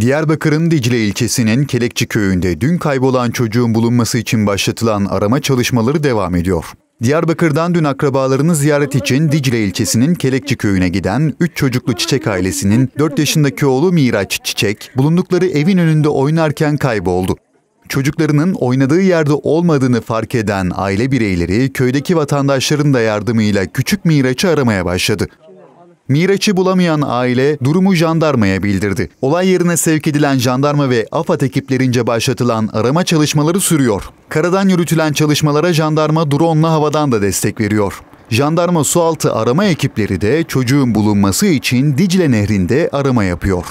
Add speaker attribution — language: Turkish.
Speaker 1: Diyarbakır'ın Dicle ilçesinin Kelekçi köyünde dün kaybolan çocuğun bulunması için başlatılan arama çalışmaları devam ediyor. Diyarbakır'dan dün akrabalarını ziyaret için Dicle ilçesinin Kelekçi köyüne giden 3 çocuklu Çiçek ailesinin 4 yaşındaki oğlu Miraç Çiçek bulundukları evin önünde oynarken kayboldu. Çocuklarının oynadığı yerde olmadığını fark eden aile bireyleri köydeki vatandaşların da yardımıyla küçük Miraç'ı aramaya başladı. Miraç'ı bulamayan aile durumu jandarmaya bildirdi. Olay yerine sevk edilen jandarma ve AFAD ekiplerince başlatılan arama çalışmaları sürüyor. Karadan yürütülen çalışmalara jandarma drone'la havadan da destek veriyor. Jandarma sualtı arama ekipleri de çocuğun bulunması için Dicle Nehri'nde arama yapıyor.